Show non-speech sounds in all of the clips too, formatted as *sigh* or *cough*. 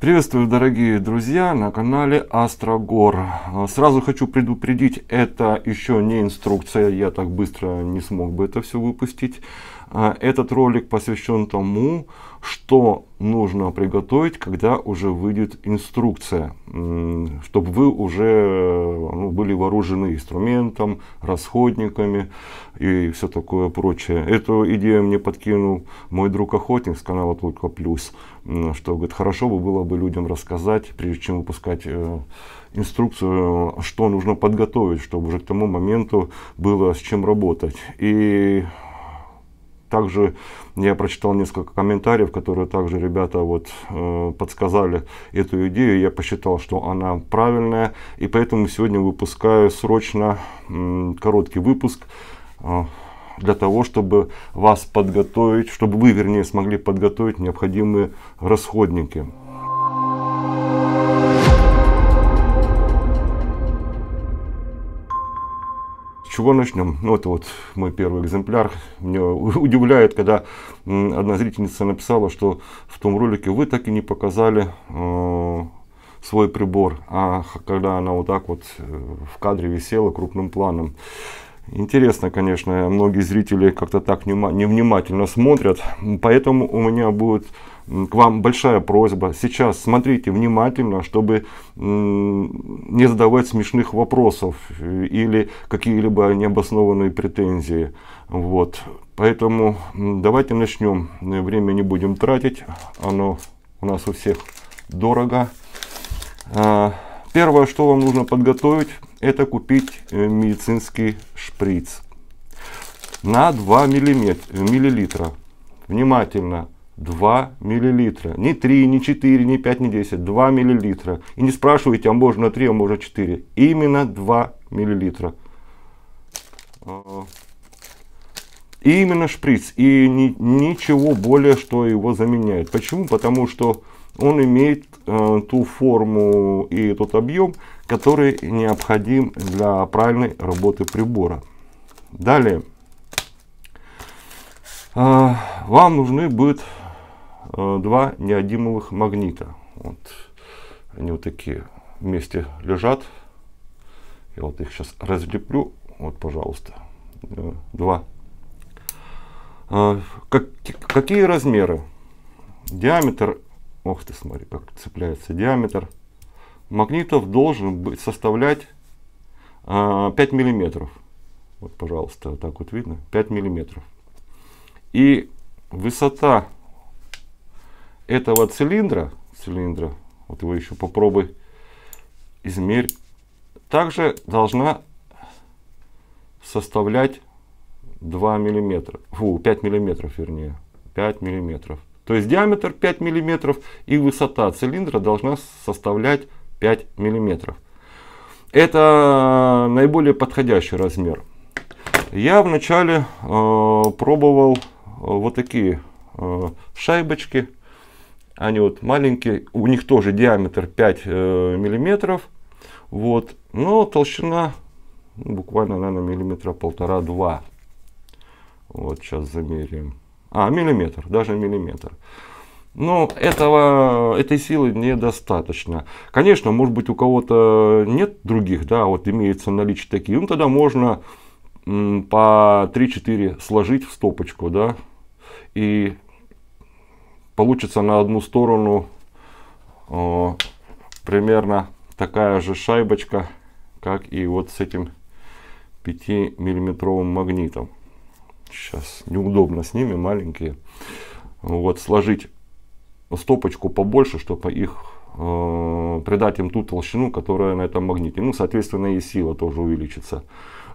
Приветствую, дорогие друзья, на канале Астрогор. Сразу хочу предупредить, это еще не инструкция, я так быстро не смог бы это все выпустить. А, этот ролик посвящен тому, что нужно приготовить, когда уже выйдет инструкция, чтобы вы уже э, ну, были вооружены инструментом, расходниками и все такое прочее. Эту идею мне подкинул мой друг охотник с канала Только Плюс, что говорит, хорошо бы было бы людям рассказать, прежде чем выпускать э, инструкцию, что нужно подготовить, чтобы уже к тому моменту было с чем работать. И также я прочитал несколько комментариев, которые также ребята вот э, подсказали эту идею. Я посчитал, что она правильная. И поэтому сегодня выпускаю срочно э, короткий выпуск э, для того, чтобы вас подготовить, чтобы вы, вернее, смогли подготовить необходимые расходники. чего начнем? Ну, это вот мой первый экземпляр. Меня *laughs* удивляет, когда одна зрительница написала, что в том ролике вы так и не показали э, свой прибор. А когда она вот так вот э, в кадре висела крупным планом. Интересно, конечно, многие зрители как-то так невнимательно смотрят, поэтому у меня будет к вам большая просьба. Сейчас смотрите внимательно, чтобы не задавать смешных вопросов э, или какие-либо необоснованные претензии. Вот. Поэтому давайте начнем. Время не будем тратить, оно у нас у всех дорого. А, Первое, что вам нужно подготовить, это купить э, медицинский шприц на 2 миллилитра. Внимательно, 2 миллилитра. Не 3, не 4, не 5, не 10, 2 миллилитра. И не спрашивайте, а можно 3, а можно 4. Именно 2 миллилитра. И а, именно шприц. И ни, ничего более, что его заменяет. Почему? Потому что он имеет э, ту форму и тот объем, который необходим для правильной работы прибора. Далее, э, вам нужны будут э, два неодимовых магнита. Вот. Они вот такие вместе лежат. Я вот их сейчас разлеплю. Вот, пожалуйста, э, два. Э, как, какие размеры? Диаметр Ох ты, смотри, как цепляется диаметр. Магнитов должен быть, составлять э, а, 5 миллиметров. Вот, пожалуйста, вот так вот видно. 5 миллиметров. И высота этого цилиндра, цилиндра, вот его еще попробуй измерь, также должна составлять 2 миллиметра, фу, 5 миллиметров вернее, 5 миллиметров. То есть диаметр 5 мм и высота цилиндра должна составлять 5 мм. Это наиболее подходящий размер. Я вначале э, пробовал э, вот такие э, шайбочки. Они вот маленькие, у них тоже диаметр 5 э, мм. Вот, но толщина ну, буквально, наверное, миллиметра полтора-два. Вот сейчас замерим. А, миллиметр, даже миллиметр. Но этого, этой силы недостаточно. Конечно, может быть, у кого-то нет других, да, вот имеется наличие такие. Ну, тогда можно по 3-4 сложить в стопочку, да, и получится на одну сторону о, примерно такая же шайбочка, как и вот с этим 5-миллиметровым магнитом сейчас неудобно с ними, маленькие. Вот, сложить стопочку побольше, чтобы их э, придать им ту толщину, которая на этом магните. Ну, соответственно, и сила тоже увеличится.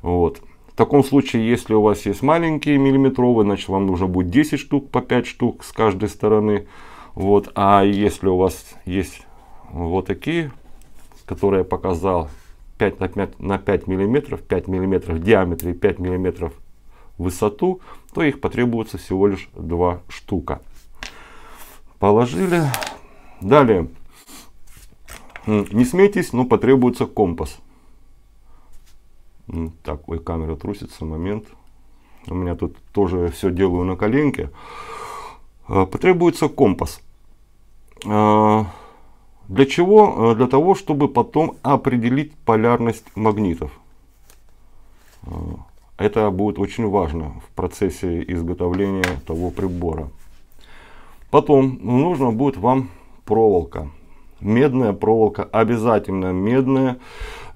Вот. В таком случае, если у вас есть маленькие миллиметровые, значит вам нужно будет 10 штук по 5 штук с каждой стороны. Вот. А если у вас есть вот такие, которые я показал, 5 на 5, на 5 миллиметров, 5 миллиметров в диаметре и 5 миллиметров высоту, то их потребуется всего лишь два штука. Положили. Далее. Не смейтесь, но потребуется компас. Так, ой, камера трусится, момент. У меня тут тоже все делаю на коленке. А, потребуется компас. А, для чего? А, для того, чтобы потом определить полярность магнитов. Это будет очень важно в процессе изготовления того прибора. Потом нужно будет вам проволока. Медная проволока, обязательно медная,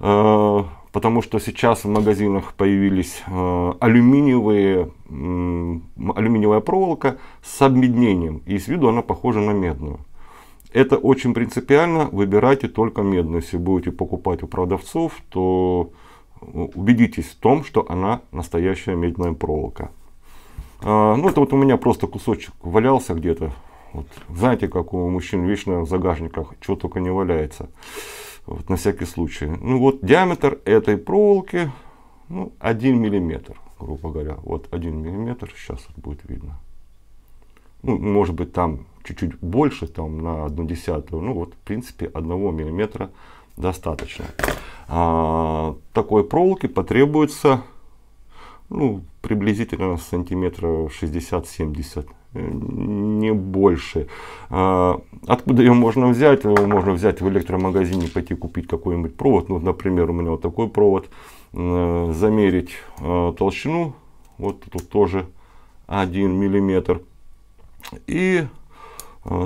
э, потому что сейчас в магазинах появились э, алюминиевые, э, алюминиевая проволока с обмеднением. И с виду она похожа на медную. Это очень принципиально, выбирайте только медную. Если будете покупать у продавцов, то ну, убедитесь в том, что она настоящая медная проволока. А, ну, это вот у меня просто кусочек валялся где-то. Вот. Знаете, как у мужчин вечно в загажниках, чего только не валяется. Вот, на всякий случай. Ну вот диаметр этой проволоки ну, 1 миллиметр, грубо говоря. Вот 1 миллиметр, сейчас вот будет видно. Ну, может быть, там чуть-чуть больше, там на одну десятую. Ну вот, в принципе, 1 миллиметра достаточно. А, такой проволоки потребуется ну, приблизительно сантиметров 60-70 э, не больше. А, откуда ее можно взять? Его можно взять в электромагазине, пойти купить какой-нибудь провод. Ну, например, у меня вот такой провод. А, замерить а, толщину. Вот тут тоже 1 миллиметр. И,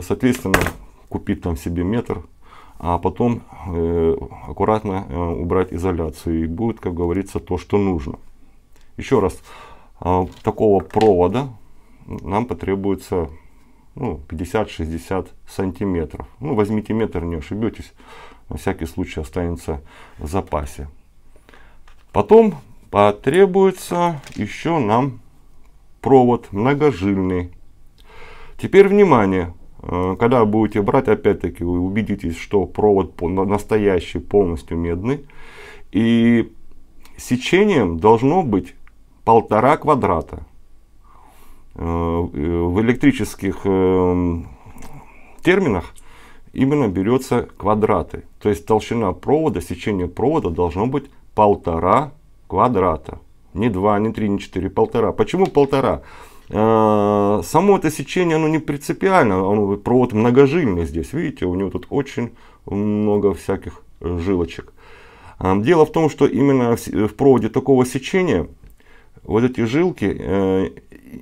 соответственно, купить там себе метр а потом э, аккуратно э, убрать изоляцию. И будет, как говорится, то, что нужно. Еще раз, э, такого провода нам потребуется ну, 50-60 сантиметров. Ну, возьмите метр, не ошибетесь. На всякий случай останется в запасе. Потом потребуется еще нам провод многожильный. Теперь внимание, Э, когда будете брать, опять-таки вы убедитесь, что провод настоящий, полностью медный. И сечением должно быть полтора квадрата. Э, э, в электрических терминах именно берется квадраты. То есть толщина провода, сечение провода должно быть полтора квадрата. Не два, не три, не четыре, полтора. Почему полтора? А, само это сечение, оно не принципиально, оно провод многожильный здесь, видите, у него тут очень много всяких э, жилочек. А, дело в том, что именно э, в проводе такого сечения вот эти жилки э,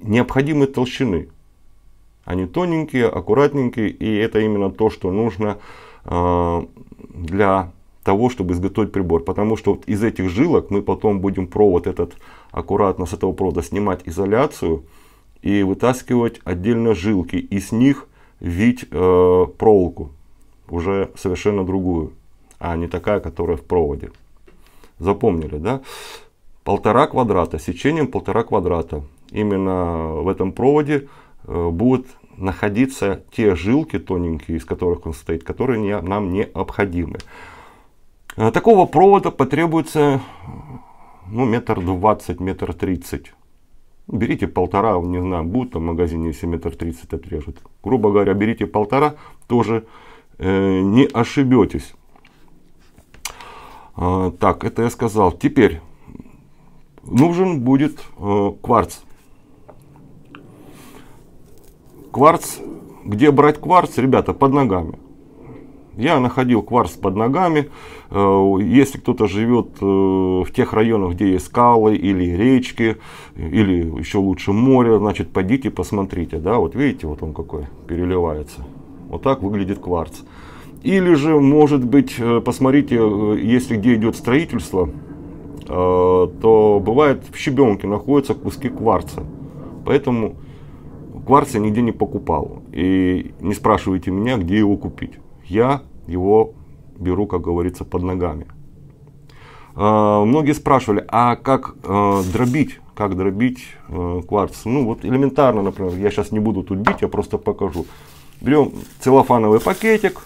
необходимой толщины. Они тоненькие, аккуратненькие, и это именно то, что нужно а, для того, чтобы изготовить прибор. Потому что из этих жилок мы потом будем провод этот аккуратно с этого провода снимать изоляцию, и вытаскивать отдельно жилки и с них вить э, проволоку, уже совершенно другую, а не такая, которая в проводе. Запомнили, да? Полтора квадрата, сечением полтора квадрата. Именно в этом проводе э, будут находиться те жилки тоненькие, из которых он состоит, которые не, нам необходимы. Э, такого провода потребуется ну, метр двадцать, метр тридцать берите полтора, не знаю, будут там в магазине, если метр тридцать отрежут. Грубо говоря, берите полтора, тоже э, не ошибетесь. Э, так, это я сказал. Теперь нужен будет э, кварц. Кварц, где брать кварц, ребята, под ногами. Я находил кварц под ногами. Э, если кто-то живет э, в тех районах, где есть скалы или речки, или еще лучше море, значит, пойдите посмотрите. Да, вот видите, вот он какой переливается. Вот так выглядит кварц. Или же, может быть, э, посмотрите, если где идет строительство, то бывает в щебенке находятся куски кварца. Поэтому кварца нигде не покупал. И не спрашивайте меня, где его купить я его беру, как говорится, под ногами. А, многие спрашивали, а как а, дробить, как дробить а, кварц? Ну вот элементарно, например, я сейчас не буду тут бить, я просто покажу. Берем целлофановый пакетик,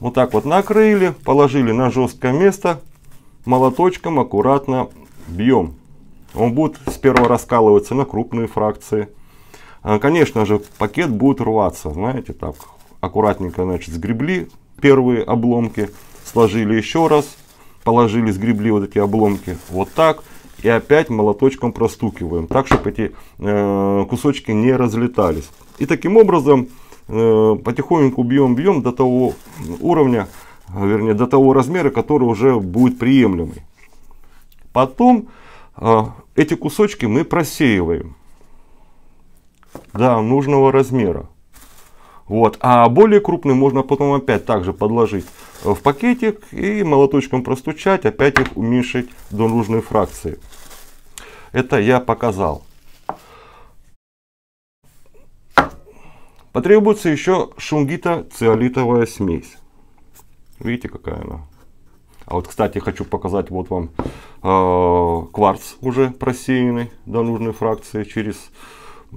вот так вот накрыли, положили на жесткое место, молоточком аккуратно бьем. Он будет с первого раскалываться на крупные фракции. Конечно же, пакет будет рваться, знаете, так аккуратненько, значит, сгребли первые обломки, сложили еще раз, положили, сгребли вот эти обломки вот так, и опять молоточком простукиваем, так, чтобы эти э, кусочки не разлетались. И таким образом э, потихоньку бьем-бьем до того уровня, вернее, до того размера, который уже будет приемлемый. Потом э, эти кусочки мы просеиваем до нужного размера. Вот. А более крупные можно потом опять также подложить э, в пакетик и молоточком простучать, опять их уменьшить до нужной фракции. Это я показал. Потребуется еще шунгита-циолитовая смесь. Видите, какая она? А вот, кстати, хочу показать вот вам э, кварц уже просеянный до нужной фракции через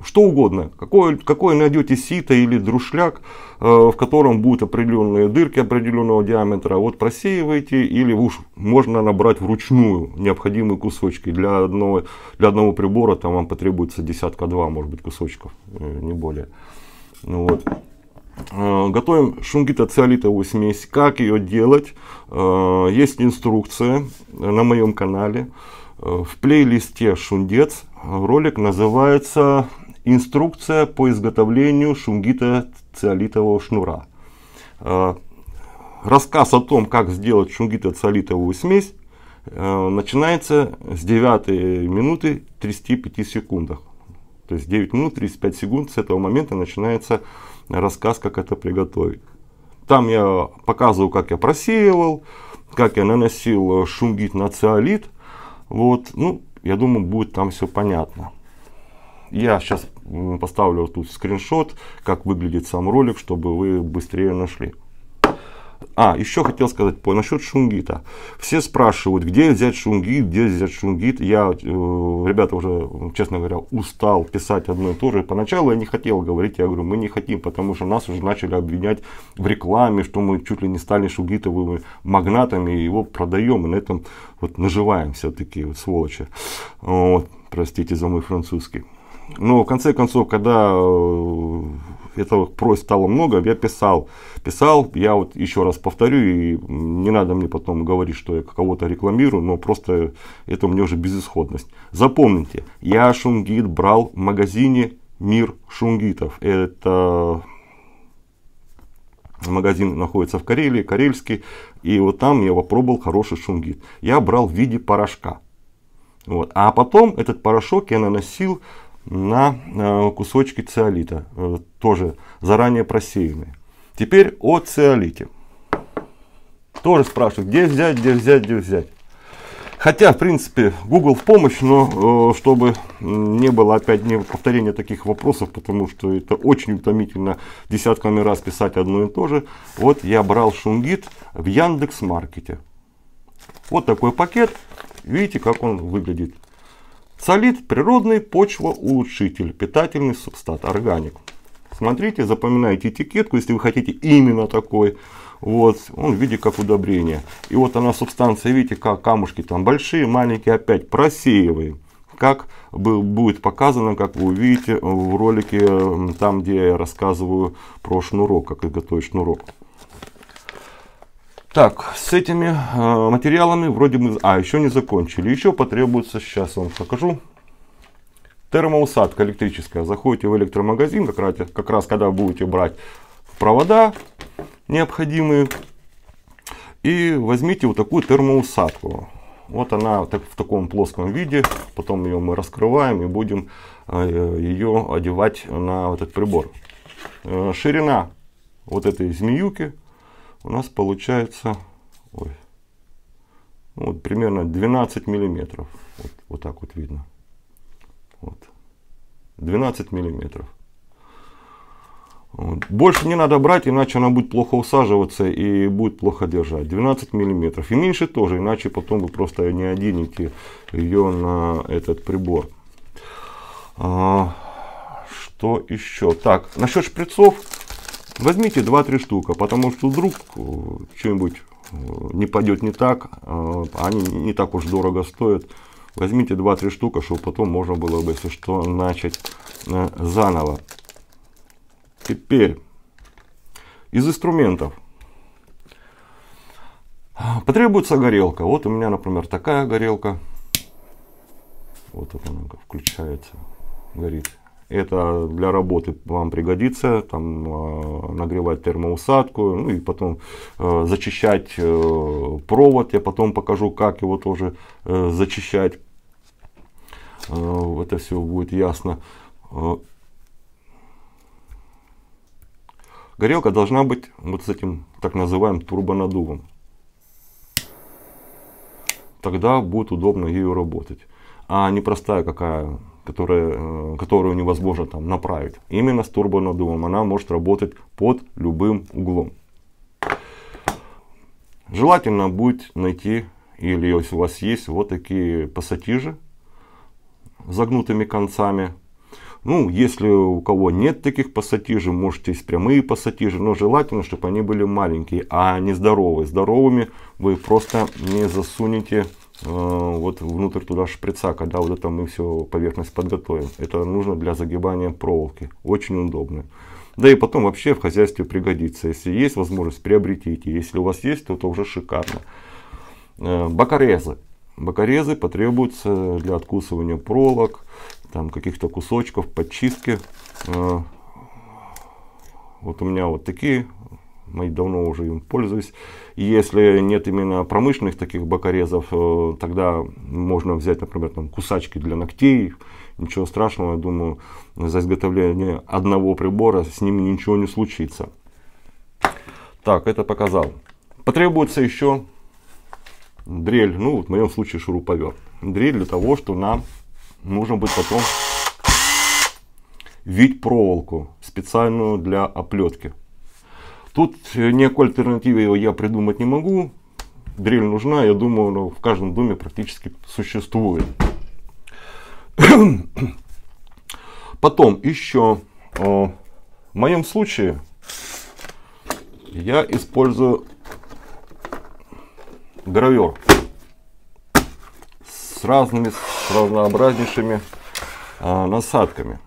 что угодно. какой какой найдете сито или друшляк, э, в котором будут определенные дырки определенного диаметра, вот просеиваете или уж можно набрать вручную необходимые кусочки. Для одного, для одного прибора там вам потребуется десятка-два, может быть, кусочков, э, не более. Ну, вот. готовим э, готовим шунгитоциолитовую смесь. Как ее делать? Есть инструкция на моем канале. В плейлисте «Шундец» ролик называется «Инструкция по изготовлению шунгита циолитового шнура». Э, рассказ о том, как сделать шунгито-циолитовую смесь, э, начинается с 9 минуты 35 секундах. То есть 9 минут 35 секунд с этого момента начинается рассказ, как это приготовить. Там я показываю, как я просеивал, как я наносил шунгит на циолит, вот, ну, я думаю, будет там все понятно. Я сейчас поставлю тут скриншот, как выглядит сам ролик, чтобы вы быстрее нашли. А, еще хотел сказать по, насчет шунгита. Все спрашивают, где взять шунгит, где взять шунгит. Я, э, ребята, уже, честно говоря, устал писать одно и то же. Поначалу я не хотел говорить, я говорю, мы не хотим, потому что нас уже начали обвинять в рекламе, что мы чуть ли не стали шунгитовыми магнатами, и его продаем, и на этом вот наживаемся, такие вот сволочи. Вот, простите за мой французский. Но в конце концов, когда э, этих просьб стало много, я писал, писал, я вот еще раз повторю, и не надо мне потом говорить, что я кого-то рекламирую, но просто это у меня уже безысходность. Запомните, я шунгит брал в магазине «Мир шунгитов». Это магазин находится в Карелии, карельский, и вот там я попробовал хороший шунгит. Я брал в виде порошка. Вот. А потом этот порошок я наносил на э, кусочки циолита, э, тоже заранее просеянные. Теперь о циолите. Тоже спрашивают, где взять, где взять, где взять. Хотя, в принципе, Google в помощь, но э, чтобы не было опять не повторения таких вопросов, потому что это очень утомительно десятками раз писать одно и то же. Вот я брал шунгит в Яндекс Маркете. Вот такой пакет. Видите, как он выглядит. Солид – природный почвоулучшитель, питательный субстат, органик. Смотрите, запоминайте этикетку, если вы хотите именно такой. Вот, он в виде как удобрения. И вот она субстанция, видите, как камушки там большие, маленькие, опять просеиваем. Как будет показано, как вы увидите в ролике, там где я рассказываю про шнурок, как изготовить шнурок. Так, с этими э, материалами вроде бы, А, еще не закончили. Еще потребуется, сейчас вам покажу. Термоусадка электрическая. Заходите в электромагазин, как раз, как раз когда будете брать провода необходимые. И возьмите вот такую термоусадку. Вот она так, в таком плоском виде. Потом ее мы раскрываем и будем э, ее одевать на этот прибор. Э, ширина вот этой змеюки у нас получается ой, ну вот примерно 12 миллиметров. Вот, вот так вот видно. Вот. 12 миллиметров. Вот. Больше не надо брать, иначе она будет плохо усаживаться и будет плохо держать. 12 миллиметров. И меньше тоже, иначе потом вы просто не оденете ее на этот прибор. А, что еще? Так, насчет шприцов. Возьмите 2-3 штука, потому что вдруг э, что-нибудь э, не пойдет не так, э, они не так уж дорого стоят. Возьмите 2-3 штука, чтобы потом можно было бы, если что, начать заново. Теперь, из инструментов. Потребуется горелка. Вот у меня, например, такая горелка. Вот она включается, горит. Это для работы вам пригодится, там, э, нагревать термоусадку, ну и потом э, зачищать э, провод. Я потом покажу, как его тоже зачищать. Это все будет ясно. Горелка должна быть вот с этим так называемым турбонаддувом. Тогда будет удобно ее работать. А не простая какая которая, э, которую невозможно там направить. Именно с турбонаддувом она может работать под любым углом. Желательно будет найти, или если у вас есть, вот такие пассатижи с загнутыми концами. Ну, если у кого нет таких пассатижей, можете есть прямые пассатижи, но желательно, чтобы они были маленькие, а не здоровые. Здоровыми вы просто не засунете Э, вот внутрь туда шприца, когда вот это мы все поверхность подготовим. Это нужно для загибания проволоки. Очень удобно. Да и потом вообще в хозяйстве пригодится. Если есть возможность, приобретите. Если у вас есть, то это уже шикарно. Э, Бокорезы. Бокорезы потребуются для откусывания проволок, там каких-то кусочков, подчистки. Э, вот у меня вот такие мы давно уже им пользуюсь. Если нет именно промышленных таких бокорезов, э, тогда можно взять, например, там, кусачки для ногтей, ничего страшного, я думаю, за изготовление одного прибора с ними ничего не случится. Так, это показал. Потребуется еще дрель, ну в моем случае шуруповерт. Дрель для того, что нам нужно будет потом вить проволоку специальную для оплетки. Тут э, никакой альтернативы я придумать не могу. Дрель нужна, я думаю, она ну, в каждом доме практически существует. *coughs* Потом еще э, в моем случае я использую гравер с разными, с разнообразнейшими э, насадками.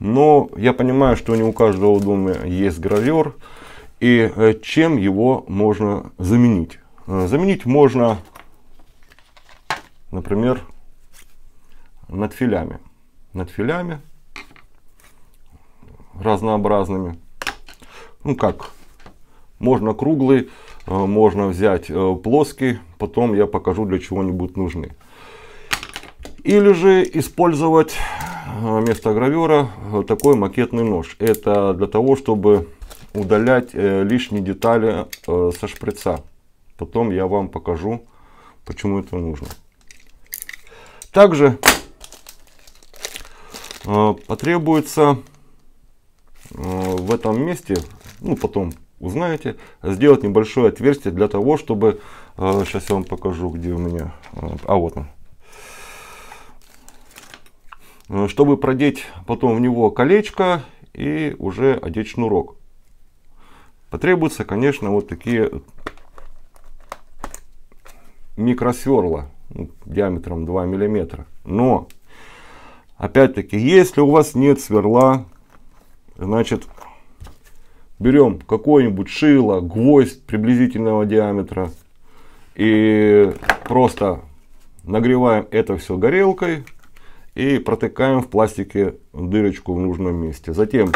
Но я понимаю, что не у каждого дома есть гравер. И э, чем его можно заменить? Э, заменить можно, например, над филями. Над филями разнообразными. Ну как, можно круглый, э, можно взять плоский, потом я покажу для чего они будут нужны. Или же использовать вместо а, гравера такой макетный нож. Это для того, чтобы удалять э, лишние детали э, со шприца. Потом я вам покажу, почему это нужно. Также э, потребуется в этом месте, ну потом узнаете, сделать небольшое отверстие для того, чтобы, сейчас я вам покажу, где у меня, а вот он, Э, чтобы продеть потом в него колечко и уже одеть шнурок. Потребуются, конечно, вот такие микросверла ну, диаметром 2 мм. Но, опять-таки, если у вас нет сверла, значит, берем какое-нибудь шило, гвоздь приблизительного диаметра и просто нагреваем это все горелкой и протыкаем в пластике дырочку в нужном месте. Затем,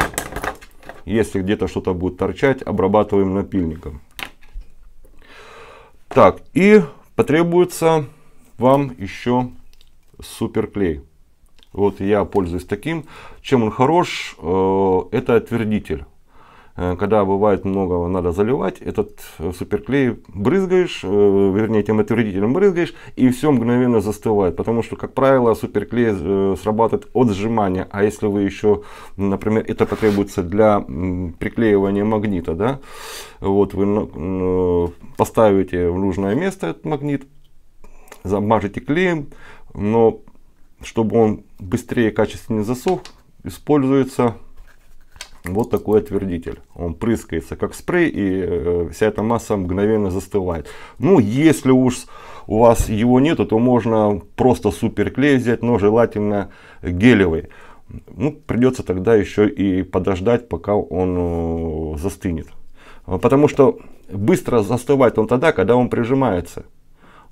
если где-то что-то будет торчать, обрабатываем напильником. Так, и потребуется вам еще суперклей. Вот я пользуюсь таким. Чем он хорош? Э, это отвердитель. Э, когда бывает много надо заливать, этот э, суперклей брызгаешь, э, вернее этим отвердителем брызгаешь, и все мгновенно застывает, потому что, как правило, суперклей срабатывает от сжимания, а если вы еще, например, это потребуется для приклеивания магнита, да, вот вы ну, ну, поставите в нужное место этот магнит, замажете клеем, но чтобы он быстрее и качественнее засох, используется вот такой отвердитель. Он прыскается как спрей и э, вся эта масса мгновенно застывает. Ну, если уж у вас его нету, то можно просто суперклей взять, но желательно гелевый. Ну, придется тогда еще и подождать, пока он э, застынет. Потому что быстро застывает он тогда, когда он прижимается.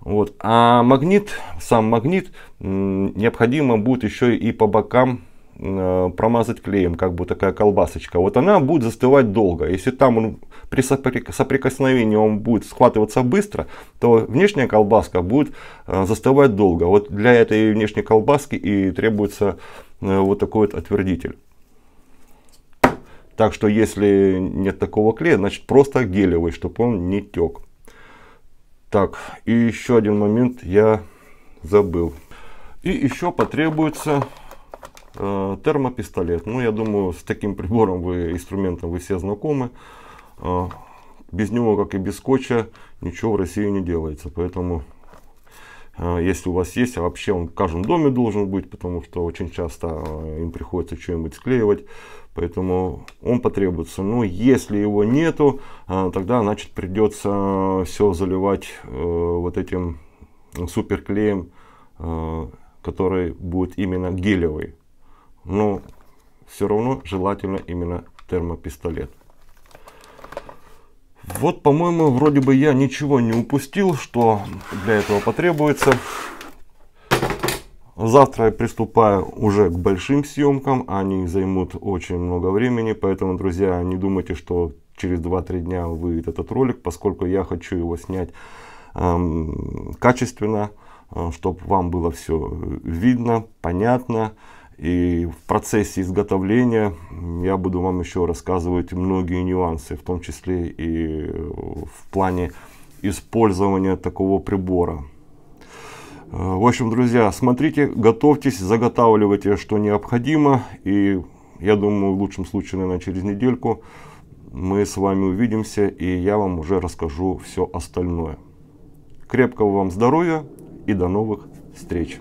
Вот. А магнит, сам магнит, необходимо будет еще и по бокам Э, промазать клеем, как бы такая колбасочка. Вот она будет застывать долго. Если там он, при соприкосновении он будет схватываться быстро, то внешняя колбаска будет э, застывать долго. Вот для этой внешней колбаски и требуется э, вот такой вот отвердитель. Так что если нет такого клея, значит просто гелевый, чтобы он не тек. Так, и еще один момент я забыл. И еще потребуется Э, термопистолет. Ну, я думаю, с таким прибором, вы, инструментом вы все знакомы. Э, без него, как и без скотча, ничего в России не делается. Поэтому, э, если у вас есть, а вообще он в каждом доме должен быть, потому что очень часто им приходится что-нибудь склеивать. Поэтому он потребуется. Но если его нету, тогда, значит, придется все заливать вот этим суперклеем, который будет именно гелевый но все равно желательно именно термопистолет. Вот, по-моему, вроде бы я ничего не упустил, что для этого потребуется. Завтра я приступаю уже к большим съемкам, они займут очень много времени, поэтому, друзья, не думайте, что через 2-3 дня выйдет этот ролик, поскольку я хочу его снять эм, качественно, э, чтобы вам было все видно, понятно. И в процессе изготовления я буду вам еще рассказывать многие нюансы, в том числе и в плане использования такого прибора. В общем, друзья, смотрите, готовьтесь, заготавливайте, что необходимо. И я думаю, в лучшем случае, наверное, через недельку мы с вами увидимся, и я вам уже расскажу все остальное. Крепкого вам здоровья и до новых встреч!